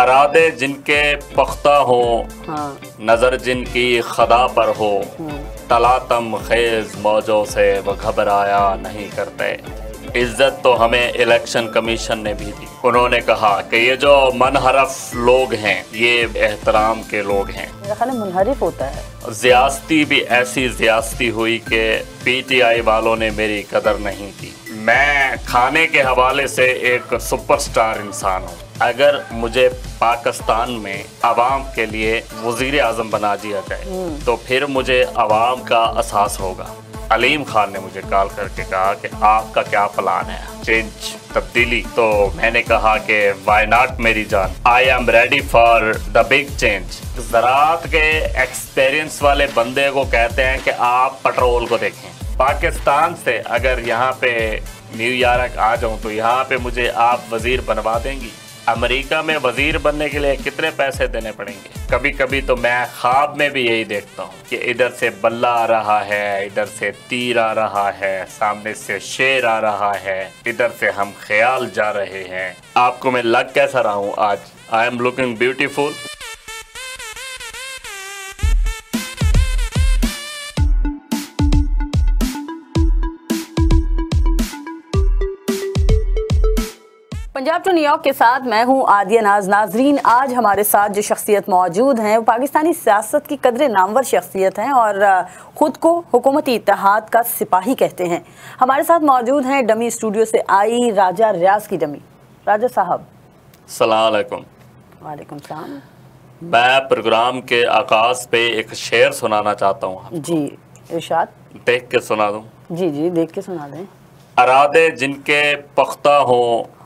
अरादे जिनके पख्ता हो हाँ। नजर जिनकी खदा पर हो हाँ। तलातम खेज मौजों से वो घबराया नहीं करते इज्जत तो हमें इलेक्शन कमीशन ने भी दी उन्होंने कहा कि ये जो मनहरफ लोग हैं ये एहतराम के लोग हैं मुनहरफ होता है ज्यादती भी ऐसी ज्यास्ती हुई कि पीटीआई वालों ने मेरी कदर नहीं की मैं खाने के हवाले से एक सुपरस्टार इंसान हूँ अगर मुझे पाकिस्तान में आवाम के लिए वजीर आजम बना दिया जाए हम्म। तो फिर मुझे आवाम का एहसास होगा अलीम खान ने मुझे कॉल करके कहा कि आपका क्या प्लान है चेंज तब्दीली तो मैंने कहा कि वाई नॉट मेरी जान I am ready for the big change ज़रात के एक्सपीरियंस वाले बंदे को कहते हैं कि आप पेट्रोल को देखें पाकिस्तान से अगर यहाँ पे न्यूयॉर्क आ जाऊँ तो यहाँ पे मुझे आप वज़ीर बनवा देंगी अमेरिका में वजीर बनने के लिए कितने पैसे देने पड़ेंगे कभी कभी तो मैं ख्वाब में भी यही देखता हूँ कि इधर से बल्ला आ रहा है इधर से तीर आ रहा है सामने से शेर आ रहा है इधर से हम ख्याल जा रहे हैं आपको मैं लग कैसा रहा हूँ आज I am looking beautiful Punjab to New York के साथ मैं हूं आदिया नाज नाजरीन आज हमारे साथ जो शख्सियत मौजूद हैं वो पाकिस्तानी सियासत की कदर नामवर शख्सियत हैं और ख़ुद को हुकूमती इतिहाद का सिपाही कहते हैं हमारे साथ मौजूद हैं डमी स्टूडियो से आई राजा रियाज की डमी राजा साहब सलामकुम वालेकुम सलाम मैं प्रोग्राम के आकाश पे एक शेर सुनाना चाहता हूँ जी इर्शाद देख के सुना दूँ जी जी देख के सुना दें अरादे जिनके पख्ता हो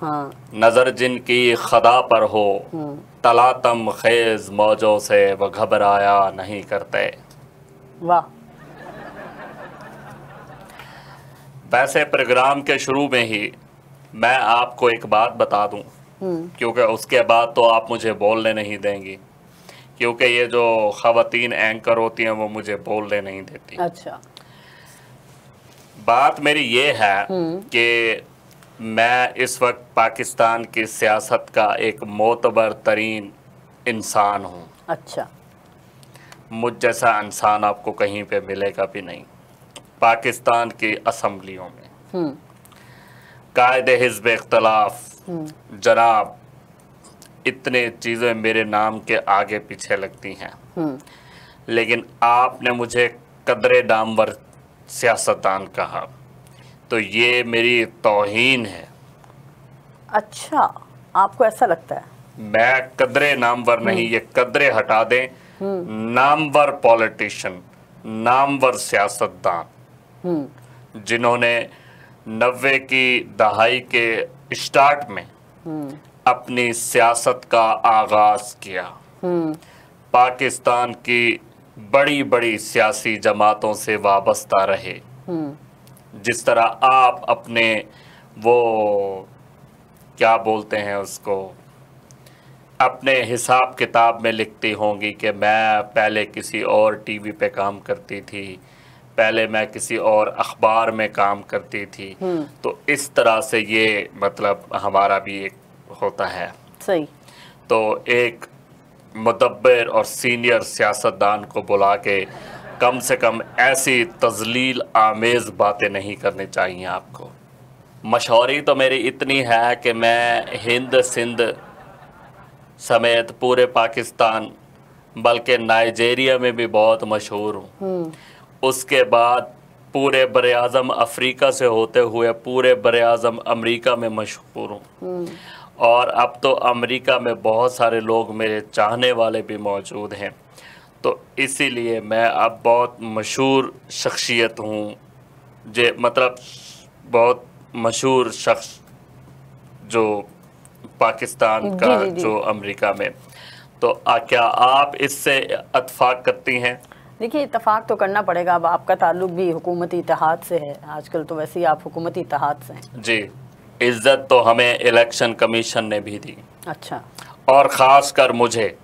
हाँ। नजर जिनकी खदा पर हो हाँ। तलातम खेज मौजों से वह घबराया नहीं करते वाह वैसे प्रोग्राम के शुरू में ही मैं आपको एक बात बता दूं हम्म। क्योंकि उसके बाद तो आप मुझे बोलने नहीं देंगी क्योंकि ये जो खातन एंकर होती हैं वो मुझे बोलने नहीं देती अच्छा बात मेरी ये है हम्म। कि मैं इस वक्त पाकिस्तान की सियासत का एक मोतबर तरीन इंसान हूँ अच्छा मुझ जैसा इंसान आपको कहीं पे मिलेगा भी नहीं पाकिस्तान की असम्बलियों में हम्म। कायद हिजब इख्तलाफ हम्म। जनाब इतने चीज़ें मेरे नाम के आगे पीछे लगती हैं लेकिन आपने मुझे कदरे डामवर सियासतदान कहा तो ये मेरी तोहन है अच्छा आपको ऐसा लगता है मैं कदरे नामवर हम्म। नहीं ये कदरे हटा दें हम्म। नामवर पॉलिटिशियन नामवर सियासतदान हम्म। जिन्होंने नब्बे की दहाई के स्टार्ट में अपनी सियासत का आगाज किया पाकिस्तान की बड़ी बड़ी सियासी जमातों से वाबस्ता रहे हम्म। जिस तरह आप अपने वो क्या बोलते हैं उसको अपने हिसाब किताब में लिखती होंगी कि मैं पहले किसी और टीवी पे काम करती थी पहले मैं किसी और अखबार में काम करती थी हम्म। तो इस तरह से ये मतलब हमारा भी एक होता है सही तो एक मदबर और सीनियर सियासतदान को बुला के कम से कम ऐसी तजलील आमेज़ बातें नहीं करनी चाहिए आपको मशहूरी तो मेरी इतनी है कि मैं हिंद सिंध समेत पूरे पाकिस्तान बल्कि नाइजेरिया में भी बहुत मशहूर हूँ हम्म। उसके बाद पूरे बर अफ्रीका से होते हुए पूरे बर अज़म अमरीका में मशहूर हूँ हम्म। और अब तो अमेरिका में बहुत सारे लोग मेरे चाहने वाले भी मौजूद हैं तो इसीलिए मैं अब बहुत मशहूर शख्सियत हूँ जे मतलब बहुत मशहूर शख्स जो पाकिस्तान का जी, जी. जो अमेरिका में तो आ, क्या आप इससे अतफाक करती हैं देखिए इतफाक़ तो करना पड़ेगा अब आपका ताल्लुक भी हुकूमती इतिहाद से है आजकल तो वैसे ही आप हुकूमती इतिहाद से हैं जी इज्जत तो हमें इलेक्शन कमीशन ने भी दी अच्छा और ख़ास कर मुझे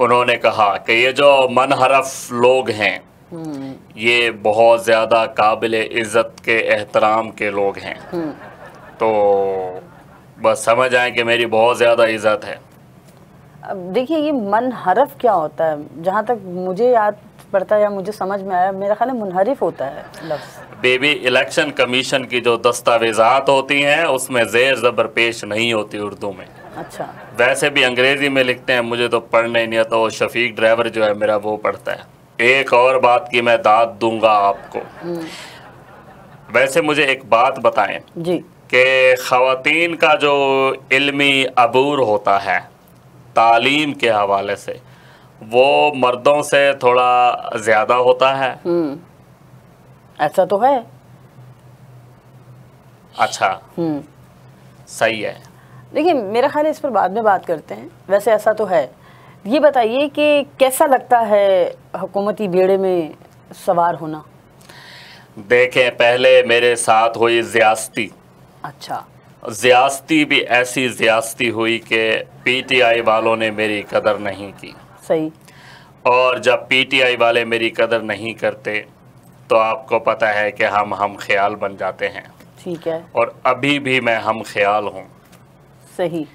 उन्होंने कहा कि ये जो मनहरफ लोग हैं हम्म। ये बहुत ज़्यादा काबिल इज़्ज़त के एहतराम के लोग हैं हम्म। तो बस समझ आए कि मेरी बहुत ज़्यादा इज़्ज़त है देखिए ये मन हरफ क्या होता है जहाँ तक मुझे याद पड़ता है या मुझे समझ में आया मेरा ख्याल मुनहरफ होता है बेबी इलेक्शन कमीशन की जो दस्तावेजात होती हैं उसमें जेर ज़बर पेश नहीं होती उर्दू में अच्छा वैसे भी अंग्रेज़ी में लिखते हैं मुझे तो पढ़ने नहीं आता वो शफीक ड्राइवर जो है मेरा वो पढ़ता है एक और बात की मैं दाद दूंगा आपको हम्म। वैसे मुझे एक बात बताएं जी के खातन का जो इल्मी अबूर होता है तालीम के हवाले से वो मर्दों से थोड़ा ज़्यादा होता है हम्म। ऐसा तो है अच्छा हम्म। सही है देखिए मेरा ख्याल इस पर बाद में बात करते हैं वैसे ऐसा तो है ये बताइए कि कैसा लगता है हुकूमती बेड़े में सवार होना देखें पहले मेरे साथ हुई ज्यास्ती अच्छा ज्यास्ती भी ऐसी ज्यास्ती हुई कि पीटीआई वालों ने मेरी कदर नहीं की सही और जब पीटीआई वाले मेरी कदर नहीं करते तो आपको पता है कि हम हम ख्याल बन जाते हैं ठीक है और अभी भी मैं हम ख्याल हूँ सही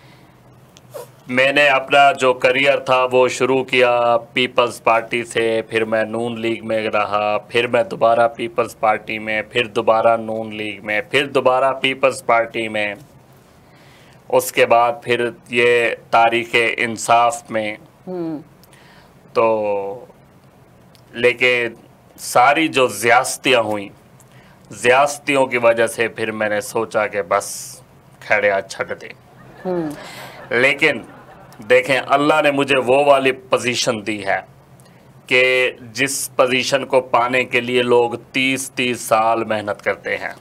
मैंने अपना जो करियर था वो शुरू किया पीपल्स पार्टी से फिर मैं नून लीग में रहा फिर मैं दोबारा पीपल्स पार्टी में फिर दोबारा नून लीग में फिर दोबारा पीपल्स पार्टी में उसके बाद फिर ये तारीख इंसाफ में हम्म। तो लेकिन सारी जो ज्यास्तियाँ हुई ज्यास्तियों की वजह से फिर मैंने सोचा कि बस खड़े छट दे हम्म। लेकिन देखें अल्लाह ने मुझे वो वाली पोजीशन दी है कि जिस पोजीशन को पाने के लिए लोग तीस तीस साल मेहनत करते हैं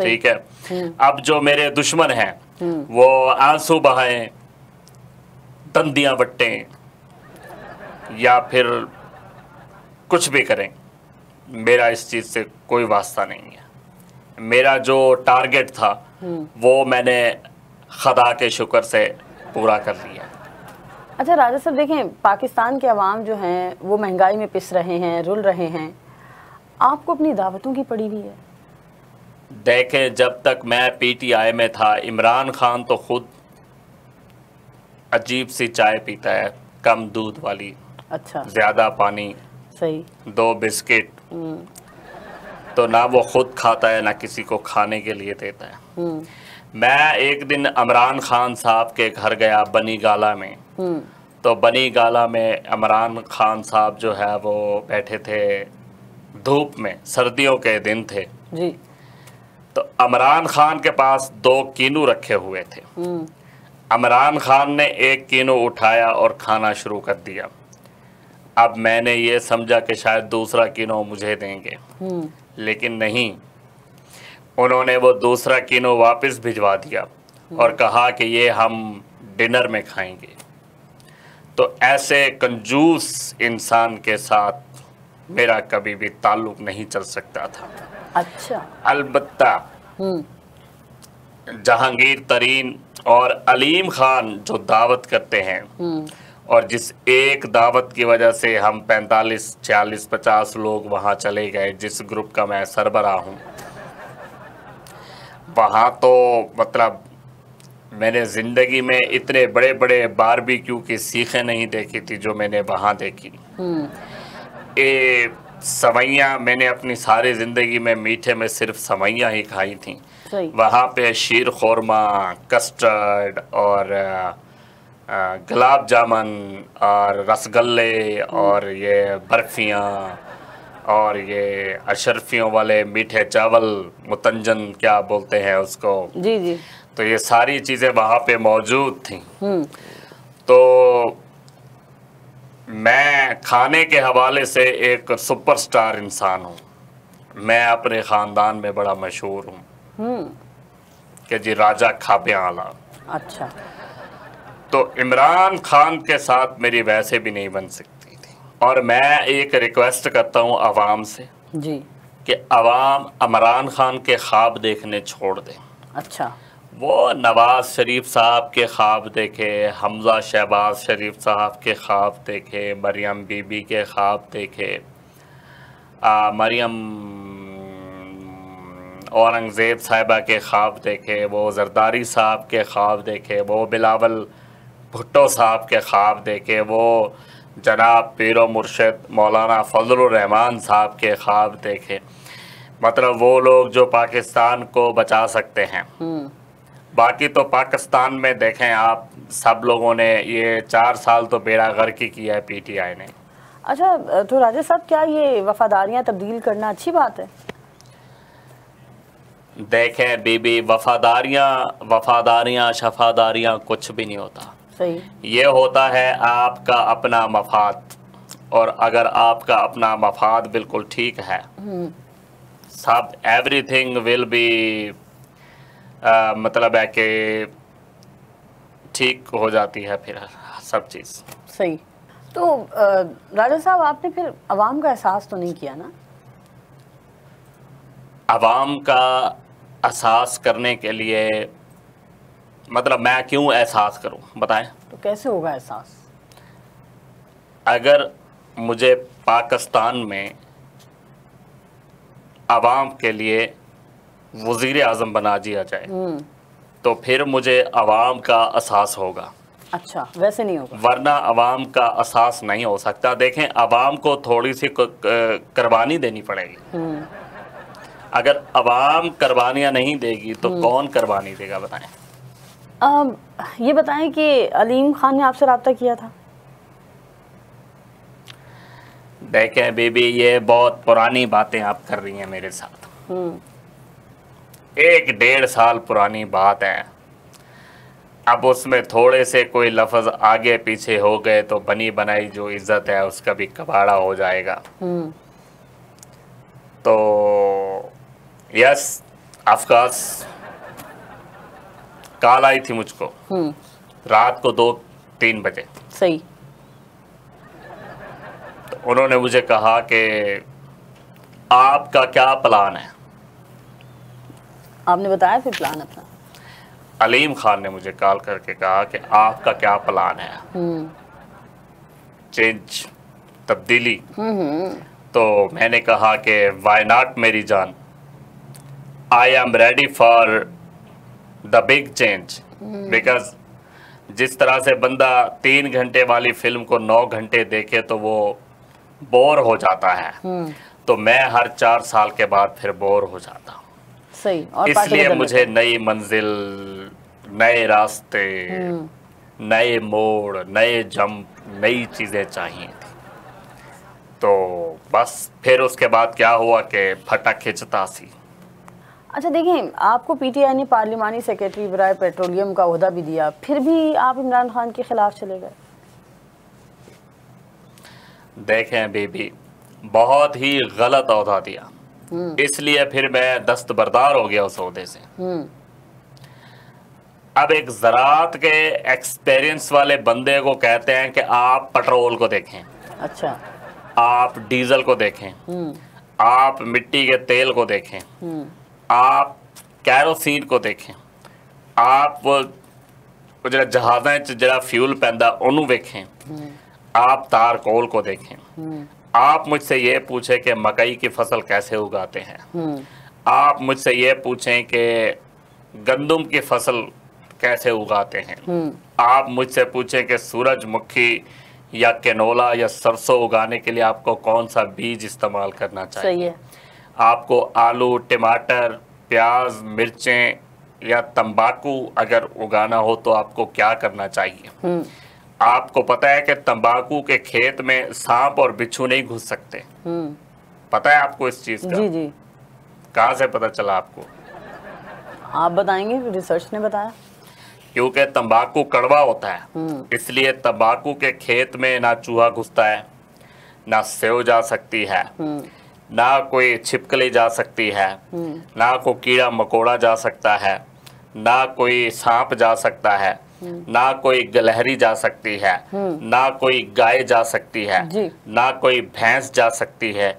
ठीक है हम्म। अब जो मेरे दुश्मन हैं हम्म। वो आंसू बहाएं तंदियां बट्टें या फिर कुछ भी करें मेरा इस चीज़ से कोई वास्ता नहीं है मेरा जो टारगेट था हम्म। वो मैंने खदा के शुक्र से पूरा कर लिया अच्छा राजा साहब देखें पाकिस्तान के अवाम जो हैं वो महंगाई में पिस रहे हैं रुल रहे हैं आपको अपनी दावतों की पड़ी हुई है देखें जब तक मैं पीटीआई में था इमरान खान तो खुद अजीब सी चाय पीता है कम दूध वाली अच्छा ज़्यादा पानी सही दो बिस्किट हम्म। तो ना वो खुद खाता है ना किसी को खाने के लिए देता है हम्म। मैं एक दिन इमरान खान साहब के घर गया बनी गाला में हम्म। तो बनी गाला में इमरान खान साहब जो है वो बैठे थे धूप में सर्दियों के दिन थे जी तो इमरान खान के पास दो कीनू रखे हुए थे हम्म। इमरान खान ने एक कीनू उठाया और खाना शुरू कर दिया अब मैंने ये समझा कि शायद दूसरा कीनू मुझे देंगे हम्म। लेकिन नहीं उन्होंने वो दूसरा किनो वापस भिजवा दिया और हम्म। कहा कि ये हम डिनर में खाएंगे तो ऐसे कंजूस इंसान के साथ मेरा कभी भी ताल्लुक नहीं चल सकता था अच्छा अलबत्ता हम्म। जहांगीर तरीन और अलीम खान जो दावत करते हैं हम्म। और जिस एक दावत की वजह से हम 45, छियालीस 50 लोग वहाँ चले गए जिस ग्रुप का मैं सरबरा हूँ वहाँ तो मतलब मैंने ज़िंदगी में इतने बड़े बड़े बारबेक्यू की सीखें नहीं देखी थी जो मैंने वहाँ देखी हम्म। ये सवैयाँ मैंने अपनी सारी ज़िंदगी में मीठे में सिर्फ सवैयाँ ही खाई थी वहाँ पे शीर खोरमा कस्टर्ड और गुलाब जामुन और रसगल्ले और ये बर्फियाँ और ये अशरफियों वाले मीठे चावल मुतंजन क्या बोलते हैं उसको जी जी तो ये सारी चीज़ें वहां पे मौजूद थी हम्म। तो मैं खाने के हवाले से एक सुपरस्टार इंसान हूँ मैं अपने ख़ानदान में बड़ा मशहूर हूँ हम्म। कि जी राजा खाबे आला अच्छा तो इमरान खान के साथ मेरी वैसे भी नहीं बन सकती और मैं एक रिक्वेस्ट करता हूँ आवाम से जी कि आवाम अमरान खान के ख्वाब देखने छोड़ दें अच्छा वो नवाज शरीफ साहब के ख्वाब देखे हमजा शहबाज शरीफ साहब के ख्वाब देखे मरियम बीबी के ख्वाब देखे मरियम औरंगज़ेब साहिबा के ख्वाब देखे वो जरदारी साहब के ख्वाब देखे वो बिलावल भुट्टो साहब के ख्वाब देखे वो जनाब पीर मुर्शद मौलाना फजलरहमान साहब के ख्वाब देखे मतलब वो लोग जो पाकिस्तान को बचा सकते हैं हम्म। बाकी तो पाकिस्तान में देखें आप सब लोगों ने ये चार साल तो बेड़ा गर्की किया है पीटीआई ने अच्छा तो राजा साहब क्या ये वफादारियां तब्दील करना अच्छी बात है देखें बीबी वफादारियां वफादारियां शफादारियां कुछ भी नहीं होता सही ये होता है आपका अपना मफाद और अगर आपका अपना मफाद बिल्कुल ठीक है हम्म। सब एवरीथिंग विल बी मतलब है कि ठीक हो जाती है फिर सब चीज़ सही तो राजा साहब आपने फिर आवाम का एहसास तो नहीं किया ना आवाम का एहसास करने के लिए मतलब मैं क्यों एहसास करूं बताएं तो कैसे होगा एहसास अगर मुझे पाकिस्तान में आवाम के लिए वजीर आजम बना दिया जाए हम्म। तो फिर मुझे आवाम का एहसास होगा अच्छा वैसे नहीं होगा वरना आवाम का एहसास नहीं हो सकता देखें आवाम को थोड़ी सी कुर्बानी देनी पड़ेगी हम्म। अगर आवाम कुर्बानियां नहीं देगी तो हम्म। कौन कुर्बानी देगा बताएं आ, ये बताएं कि अलीम खान ने आपसे रबता किया था देखें बेबी ये बहुत पुरानी बातें आप कर रही हैं मेरे साथ हम्म। एक डेढ़ साल पुरानी बात है अब उसमें थोड़े से कोई लफज आगे पीछे हो गए तो बनी बनाई जो इज्जत है उसका भी कबाड़ा हो जाएगा हम्म। तो यस ऑफ कोर्स कॉल आई थी मुझको हम्म। रात को दो तीन बजे सही तो उन्होंने मुझे कहा कि आपका क्या प्लान है आपने बताया फिर प्लान अपना अलीम खान ने मुझे कॉल करके कहा कि आपका क्या प्लान है हम्म। चेंज तब्दीली हम्म, तो मैंने कहा कि वाई नॉट मेरी जान I am ready for the big change because जिस तरह से बंदा तीन घंटे वाली फिल्म को नौ घंटे देखे तो वो बोर हो जाता है हम्म। तो मैं हर चार साल के बाद फिर बोर हो जाता हूँ सही इसलिए मुझे नई मंजिल नए रास्ते हम्म। नए मोड़ नए जंप नई चीज़ें चाहिए थी तो बस फिर उसके बाद क्या हुआ कि फटा खिंचता सी अच्छा देखिए आपको पीटीआई ने पार्लियामानी सेक्रेटरी बरए पेट्रोलियम का अहदा भी दिया फिर भी आप इमरान खान के खिलाफ चले गए देखें बेबी बहुत ही गलत अहदा दिया हम्म। इसलिए फिर मैं दस्तबरदार हो गया उस अहदे से हम्म। अब एक ज़रात के एक्सपीरियंस वाले बंदे को कहते हैं कि आप पेट्रोल को देखें अच्छा आप डीजल को देखें हम्म। आप मिट्टी के तेल को देखें आप कैरोसीन को देखें आप जो जहाजा च जरा फ्यूल पैदा ओनू वेखें आप कोल को देखें आप मुझसे ये पूछें कि मकई की फसल कैसे उगाते हैं आप मुझसे ये पूछें कि गंदम की फसल कैसे उगाते हैं आप मुझसे पूछें कि सूरजमुखी या कैनोला या सरसों उगाने के लिए आपको कौन सा बीज इस्तेमाल करना चाहिए आपको आलू टमाटर प्याज मिर्चें या तंबाकू अगर उगाना हो तो आपको क्या करना चाहिए हम्म। आपको पता है कि तंबाकू के खेत में सांप और बिच्छू नहीं घुस सकते हम्म। पता है आपको इस चीज का जी जी कहा से पता चला आपको आप बताएंगे रिसर्च ने बताया क्योंकि तंबाकू कड़वा होता है हम्म। इसलिए तंबाकू के खेत में ना चूहा घुसता है ना सेव जा सकती है ना कोई छिपकली जा सकती है ना कोई कीड़ा मकोड़ा जा सकता है ना कोई सांप जा सकता है ना कोई गलहरी जा सकती है ना कोई गाय जा सकती है ना कोई भैंस जा सकती है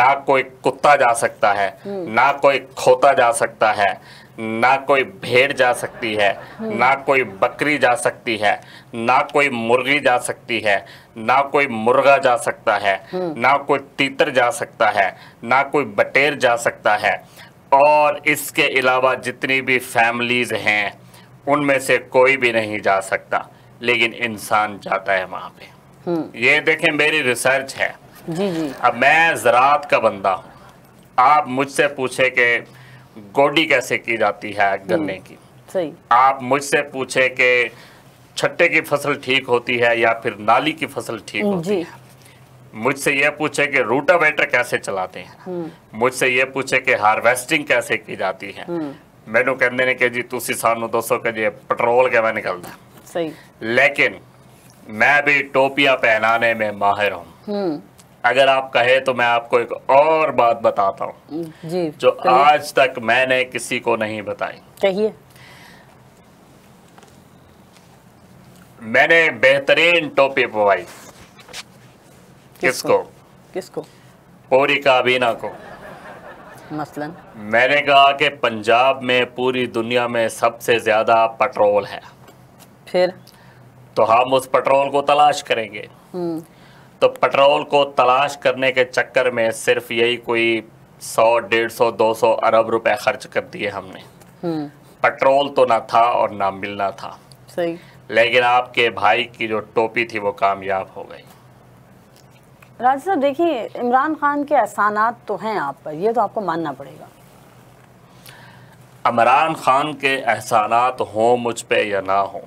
ना कोई कुत्ता जा सकता है हम्म। ना कोई खोता जा सकता है ना कोई भेड़ जा सकती है ना कोई बकरी जा सकती है ना कोई मुर्गी जा सकती है ना कोई मुर्गा जा सकता है ना कोई तीतर जा सकता है ना कोई बटेर जा सकता है और इसके अलावा जितनी भी फैमिलीज़ हैं उनमें से कोई भी नहीं जा सकता लेकिन इंसान जाता है वहाँ पे हम्म। ये देखें मेरी रिसर्च है जी जी अब मैं ज़रात का बंदा हूँ आप मुझसे पूछे के गोडी कैसे की जाती है हम्म, गन्ने की सही आप मुझसे पूछे के छट्टे की फसल ठीक होती है या फिर नाली की फसल ठीक हम्म, होती है मुझसे यह पूछे कि रूटावेटर कैसे चलाते हैं हम्म। मुझसे यह पूछे कि हार्वेस्टिंग कैसे की जाती है मैनू ਕਹਿੰਦੇ ਨੇ ਕਿ ਜੀ ਤੁਸੀਂ ਸਾਨੂੰ ਦੱਸੋ ਕਿ ਜੇ ਪੈਟਰੋਲ ਕਿਵੇਂ निकलता ਸਹੀ ਲੇਕਿਨ ਮੈਂ ਵੀ ਟੋਪੀਆਂ ਪਹਿਨਾਨੇ ਮੇ ਮਾਹਿਰ ਹਾਂ अगर आप कहे तो मैं आपको एक और बात बताता हूँ जो आज तक मैंने किसी को नहीं बताई कहिए मैंने बेहतरीन टोपी पवाई किसको किसको पूरी काबीना को मसलन मैंने कहा कि पंजाब में पूरी दुनिया में सबसे ज्यादा पेट्रोल है फिर तो हम उस पेट्रोल को तलाश करेंगे हम्म। तो पेट्रोल को तलाश करने के चक्कर में सिर्फ यही कोई सौ डेढ़ सौ दो सौ अरब रुपए खर्च कर दिए हमने हम्म। पेट्रोल तो ना था और ना मिलना था सही लेकिन आपके भाई की जो टोपी थी वो कामयाब हो गई राज साहब देखिए इमरान खान के एहसानात तो हैं आप पर ये तो आपको मानना पड़ेगा इमरान खान के एहसानात हो मुझ पे या ना हो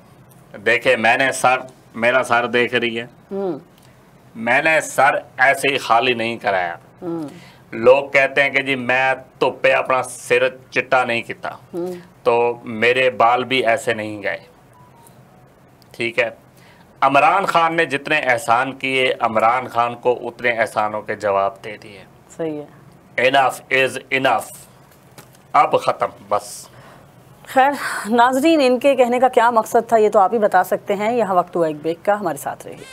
देखे मैंने सर मेरा सर देख रही है हम्म। मैंने सर ऐसे ही खाली नहीं कराया लोग कहते हैं कि जी मैं धुप्पे तो अपना सिर चिट्टा नहीं किया तो मेरे बाल भी ऐसे नहीं गए ठीक है अमरान खान ने जितने एहसान किए अमरान खान को उतने एहसानों के जवाब दे दिए सही है इनफ इज इनफ अब ख़त्म बस खैर नाजरीन इनके कहने का क्या मकसद था ये तो आप ही बता सकते हैं यहाँ वक्त हुआ एक ब्रेक का हमारे साथ रहिए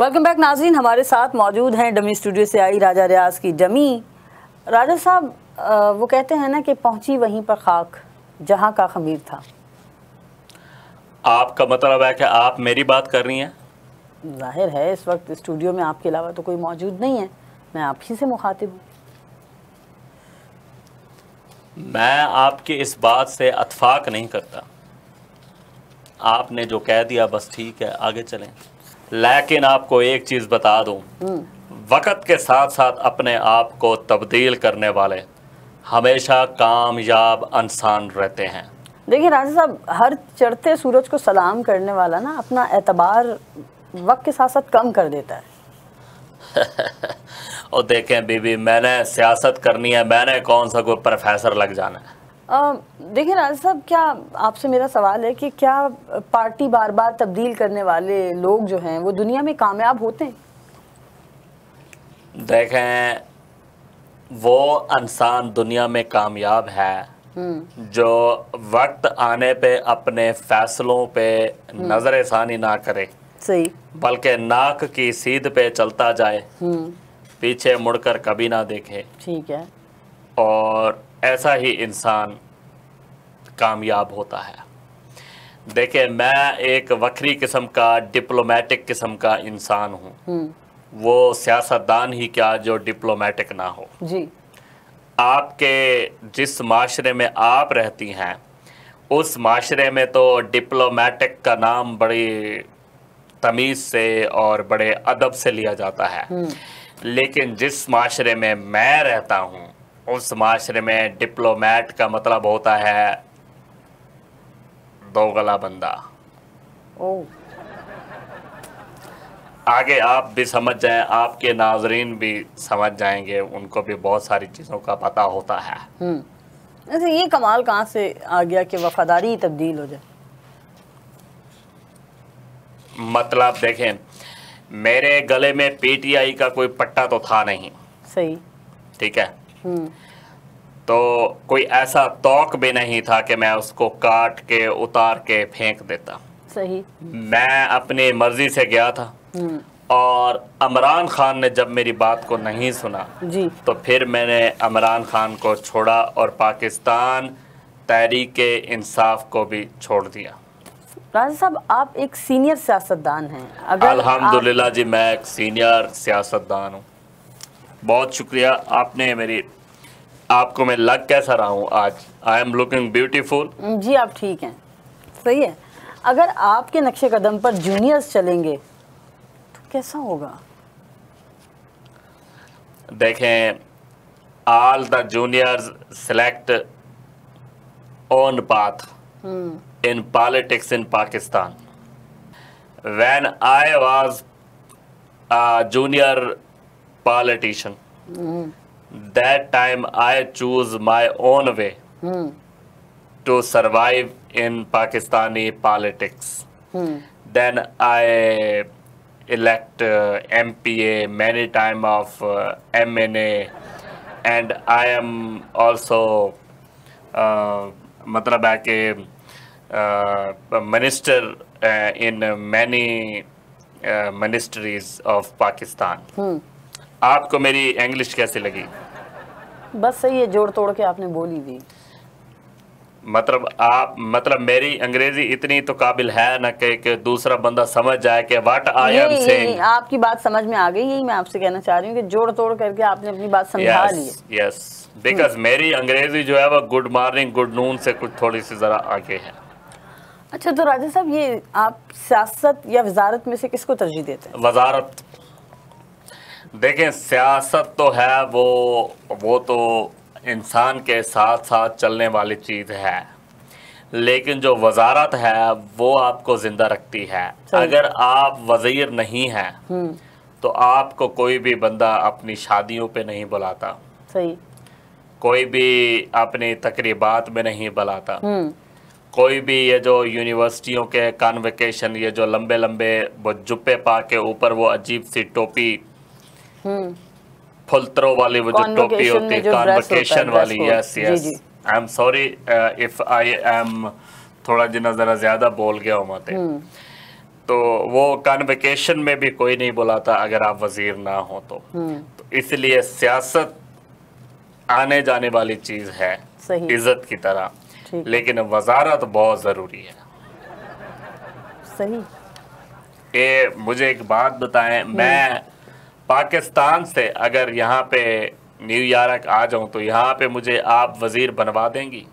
वेलकम बैक नाजरीन हमारे साथ मौजूद हैं डमी स्टूडियो से आई राजा रियाज की डमी राजा साहब वो कहते हैं ना कि पहुंची वहीं पर खाक जहां का खमीर था आपका मतलब है कि आप मेरी बात कर रही हैं जाहिर है इस वक्त स्टूडियो में आपके अलावा तो कोई मौजूद नहीं है मैं आप ही से मुखातिब हूँ मैं आपके इस बात से अतफाक नहीं करता आपने जो कह दिया बस ठीक है आगे चलें लेकिन आपको एक चीज़ बता दूं वक़्त के साथ साथ अपने आप को तब्दील करने वाले हमेशा कामयाब इंसान रहते हैं देखिए राजा साहब हर चढ़ते सूरज को सलाम करने वाला ना अपना एतबार वक्त के साथ साथ कम कर देता है और देखें बीबी मैंने सियासत करनी है मैंने कौन सा कोई प्रोफेसर लग जाना है देखिए राज साहब क्या आपसे मेरा सवाल है कि क्या पार्टी बार बार तब्दील करने वाले लोग जो हैं वो दुनिया में कामयाब होते हैं देखें वो इंसान दुनिया में कामयाब है हम्म। जो वक्त आने पे अपने फैसलों पे हम्म। नजर षानी ना करे सही बल्कि नाक की सीध पे चलता जाए हम्म। पीछे मुड़कर कभी ना देखे ठीक है और ऐसा ही इंसान कामयाब होता है देखिए मैं एक वक्री किस्म का डिप्लोमेटिक किस्म का इंसान हूँ हम्म। वो सियासतदान ही क्या जो डिप्लोमेटिक ना हो जी आपके जिस माशरे में आप रहती हैं उस माशरे में तो डिप्लोमेटिक का नाम बड़ी तमीज़ से और बड़े अदब से लिया जाता है हम्म। लेकिन जिस माशरे में मैं रहता हूँ उस माशरे में डिप्लोमेट का मतलब होता है गला बंदा ओ। आगे आप भी समझ जाएं आपके नाजरीन भी समझ जाएंगे उनको भी बहुत सारी चीज़ों का पता होता है हम्म। अच्छा, ये कमाल कहां से आ गया कि वफादारी तब्दील हो जाए मतलब देखें मेरे गले में पीटीआई का कोई पट्टा तो था नहीं सही ठीक है तो कोई ऐसा तोक भी नहीं था कि मैं उसको काट के उतार के फेंक देता सही मैं अपनी मर्जी से गया था हम्म। और अमरान खान ने जब मेरी बात को नहीं सुना जी तो फिर मैंने अमरान खान को छोड़ा और पाकिस्तान तहरीक इंसाफ को भी छोड़ दिया राजा साहब आप एक सीनियर सियासतदान हैं अगर अल्हम्दुलिल्लाह जी मैं एक सीनियर सियासतदान हूँ बहुत शुक्रिया आपने मेरी आपको मैं लग कैसा रहा हूँ आज आई एम लुकिंग ब्यूटीफुल जी आप ठीक हैं सही है अगर आपके नक्शे कदम पर जूनियर्स चलेंगे तो कैसा होगा देखें all the juniors select on path in politics in Pakistan when I was junior politician. Mm. That time I choose my own way mm. to survive in Pakistani politics. Mm. Then I elect uh, MPA, many time of uh, MNA, and I am also uh, uh minister है uh, in many in many ministries आपको मेरी English कैसे लगी बस सही है जोड़ तोड़ के आपने बोली दी मतलब आप मतलब मेरी अंग्रेजी इतनी तो काबिल है ना कि, कि दूसरा बंदा समझ जाए कि व्हाट आई एम सेइंग आपकी बात समझ में आ गई यही मैं आपसे कहना चाह रही हूँ कि जोड़ तोड़ करके आपने अपनी बात समझा yes, ली है यस बिकॉज हम्म। मेरी अंग्रेजी जो है वो गुड मॉर्निंग गुड नून से कुछ थोड़ी सी जरा आगे है अच्छा तो राजा साहब ये आप सियासत या वजारत में से किसको तरजीह देते हैं वजारत देखें सियासत तो है वो वो तो इंसान के साथ साथ चलने वाली चीज़ है लेकिन जो वजारत है वो आपको ज़िंदा रखती है अगर आप वज़ीर नहीं हैं हम्म। तो आपको कोई भी बंदा अपनी शादियों पे नहीं बुलाता सही कोई भी अपनी तकरीबात में नहीं बुलाता हम्म। कोई भी ये जो यूनिवर्सिटियों के कॉन्वकेशन ये जो लंबे लंबे वो जुप्पे पा के ऊपर वो अजीब सी टोपी हम्म। फुलतरो वाली वो जो टोपी होती है कॉन्वकेशन वाली yes yes I am sorry if I am थोड़ा जिना जरा ज्यादा बोल गया हूँ माते हम्म। तो वो कॉन्वकेशन में भी कोई नहीं बुलाता अगर आप वजीर ना हो तो, हम्म। तो इसलिए सियासत आने जाने वाली चीज है इज्जत की तरह लेकिन वजारत तो बहुत जरूरी है सही ए, मुझे एक बात बताएं मैं पाकिस्तान से अगर यहाँ पे न्यूयॉर्क आ जाऊँ तो यहाँ पे मुझे आप वजीर बनवा देंगी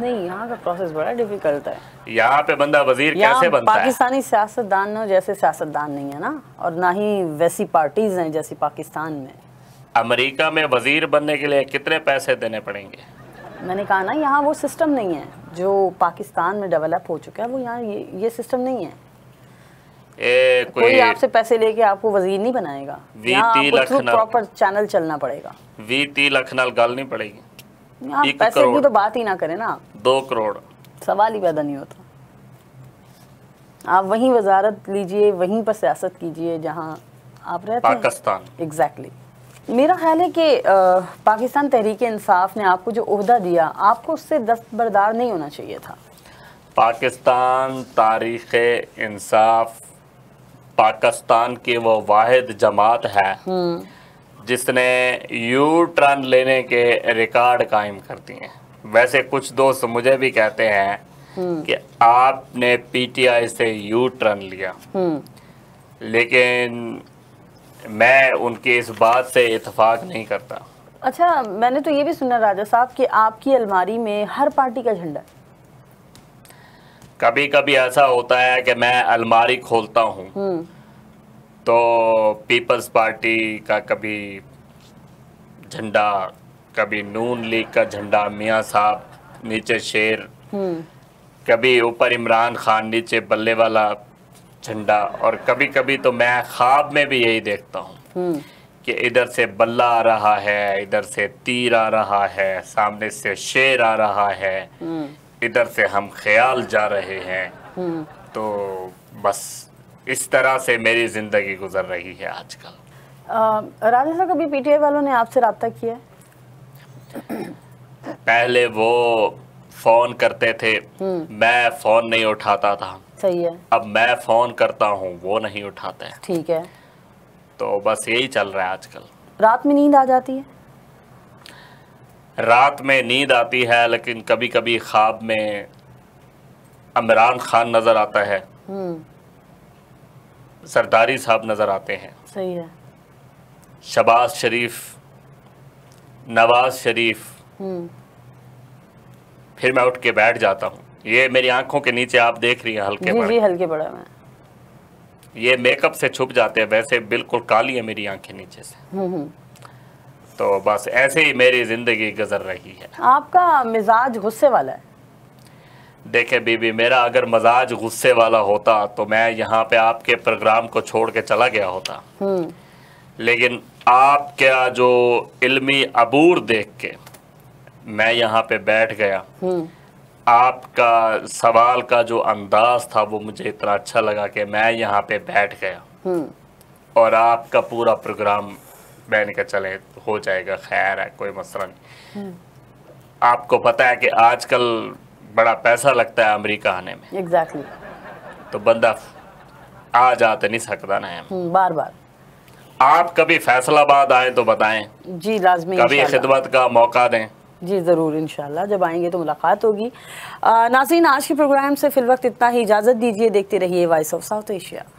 नहीं यहाँ का प्रोसेस बड़ा डिफिकल्ट है यहाँ पे बंदा वजीर कैसे बनता है पाकिस्तानी सियासतदान जैसे सियासतदान नहीं है ना और ना ही वैसी पार्टीज हैं जैसी पाकिस्तान में अमेरिका में वजीर बनने के लिए कितने पैसे देने पड़ेंगे मैंने कहा ना यहाँ वो सिस्टम नहीं है जो पाकिस्तान में डेवलप हो चुका है वो यहाँ ये, ये सिस्टम नहीं है ए, कोई, कोई आपसे पैसे लेके आपको वजीर नहीं बनाएगा वीती लख प्रॉपर चैनल चलना पड़ेगा वीती लख नाल गल नहीं पड़ेगी पैसे की तो बात ही ना करें ना दो करोड़ सवाल ही पैदा नहीं होता आप वही वजारत लीजिए वहीं पर सियासत कीजिए जहाँ आप रहते पाकिस्तान एग्जैक्टली exactly. मेरा ख्याल है कि पाकिस्तान तहरीक इंसाफ ने आपको जो अहदा दिया आपको उससे दस्तबरदार नहीं होना चाहिए था पाकिस्तान तारीख इंसाफ पाकिस्तान की वो वाहिद जमात है हम्म। जिसने यू टर्न लेने के रिकॉर्ड कायम कर दिए वैसे कुछ दोस्त मुझे भी कहते हैं हम्म। कि आपने पीटीआई से यू टर्न लिया हम्म। लेकिन मैं उनकी इस बात से इतफाक नहीं करता अच्छा मैंने तो ये भी सुना राजा साहब कि आपकी अलमारी में हर पार्टी का झंडा कभी कभी ऐसा होता है कि मैं अलमारी खोलता हूँ हम्म। तो पीपल्स पार्टी का कभी झंडा कभी नून लीग का झंडा मियाँ साहब नीचे शेर हम्म। कभी ऊपर इमरान खान नीचे बल्ले वाला झंडा और कभी कभी तो मैं ख्वाब में भी यही देखता हूँ हम्म। कि इधर से बल्ला आ रहा है इधर से तीर आ रहा है सामने से शेर आ रहा है इधर से हम ख्याल जा रहे हैं हम्म। तो बस इस तरह से मेरी ज़िंदगी गुजर रही है आजकल राजा सर कभी पीटीआई वालों ने आपसे रबता किया पहले वो फ़ोन करते थे हम्म। मैं फ़ोन नहीं उठाता था सही है अब मैं फ़ोन करता हूँ वो नहीं उठाते ठीक है तो बस यही चल रहा है आजकल रात में नींद आ जाती है रात में नींद आती है लेकिन कभी कभी ख्वाब में अमरान खान नज़र आता है हम्म। सरदारी साहब नज़र आते हैं सही है शबाज शरीफ नवाज शरीफ हम्म। फिर मैं उठ के बैठ जाता हूँ ये मेरी आंखों के नीचे आप देख रही हैं हल्के जी, जी हल्के बड़ा मैं ये मेकअप से छुप जाते हैं वैसे बिल्कुल काली है मेरी आंखें नीचे से हम्म, तो बस ऐसे ही मेरी ज़िंदगी गुजर रही है आपका मिजाज गुस्से वाला है देखे बीबी मेरा अगर मजाज गुस्से वाला होता तो मैं यहाँ पे आपके प्रोग्राम को छोड़ के चला गया होता हम्म। लेकिन आपका जो इल्मी अबूर देख के मैं यहाँ पे बैठ गया हम्म। आपका सवाल का जो अंदाज था वो मुझे इतना अच्छा लगा कि मैं यहाँ पे बैठ गया हम्म। और आपका पूरा प्रोग्राम मैंने कहा चले हो जाएगा खैर है कोई मसला नहीं हम्म। आपको पता है कि आजकल बड़ा पैसा लगता है अमेरिका आने में एग्जैक्टली तो बंदा आ जाते तो नहीं सकता ना हम्म, बार बार आप कभी फैसलाबाद आए तो बताएं जी लाजमी कभी खिदमत का मौका दें जी ज़रूर इन जब आएंगे तो मुलाकात होगी नाजीन आज के प्रोग्राम से फिलवक्त इतना ही इजाज़त दीजिए देखते रहिए वॉइस ऑफ साउथ एशिया